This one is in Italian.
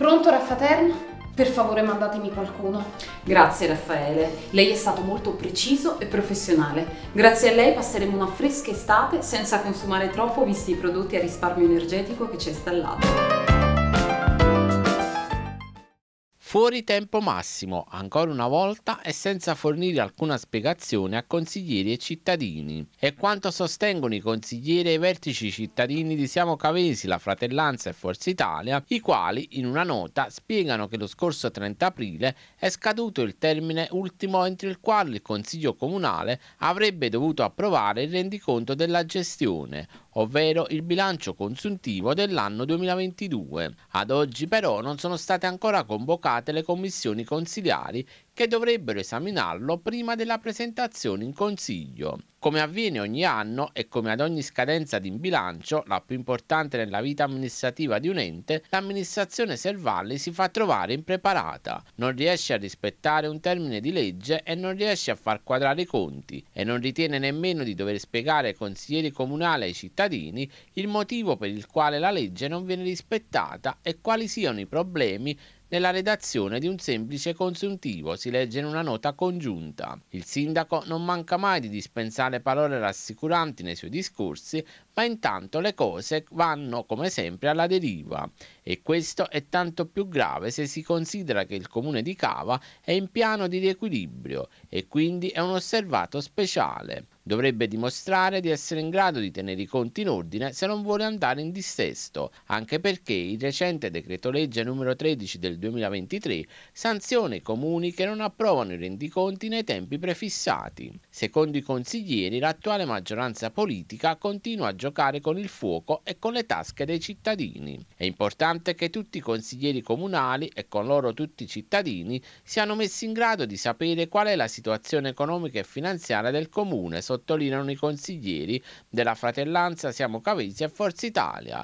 Pronto Raffaterno? Per favore mandatemi qualcuno. Grazie Raffaele, lei è stato molto preciso e professionale. Grazie a lei passeremo una fresca estate senza consumare troppo visti i prodotti a risparmio energetico che ci è installato fuori tempo massimo, ancora una volta e senza fornire alcuna spiegazione a consiglieri e cittadini. È quanto sostengono i consiglieri e i vertici cittadini di Siamo Cavesi, La Fratellanza e Forza Italia, i quali in una nota spiegano che lo scorso 30 aprile è scaduto il termine ultimo entro il quale il Consiglio Comunale avrebbe dovuto approvare il rendiconto della gestione, ovvero il bilancio consuntivo dell'anno 2022. Ad oggi però non sono state ancora convocate le commissioni consigliari che dovrebbero esaminarlo prima della presentazione in Consiglio. Come avviene ogni anno e come ad ogni scadenza di bilancio, la più importante nella vita amministrativa di un ente, l'amministrazione Servalli si fa trovare impreparata, non riesce a rispettare un termine di legge e non riesce a far quadrare i conti e non ritiene nemmeno di dover spiegare ai consiglieri comunali e ai cittadini il motivo per il quale la legge non viene rispettata e quali siano i problemi nella redazione di un semplice consuntivo si legge in una nota congiunta. Il sindaco non manca mai di dispensare parole rassicuranti nei suoi discorsi, ma intanto le cose vanno come sempre alla deriva e questo è tanto più grave se si considera che il comune di Cava è in piano di riequilibrio e quindi è un osservato speciale. Dovrebbe dimostrare di essere in grado di tenere i conti in ordine se non vuole andare in dissesto, anche perché il recente decreto legge numero 13 del 2023 sanziona i comuni che non approvano i rendiconti nei tempi prefissati. Secondo i consiglieri, l'attuale maggioranza politica continua a giocare con il fuoco e con le tasche dei cittadini. È importante che tutti i consiglieri comunali e con loro tutti i cittadini siano messi in grado di sapere qual è la situazione economica e finanziaria del comune sotto sottolineano i consiglieri della Fratellanza, Siamo Cavesi e Forza Italia.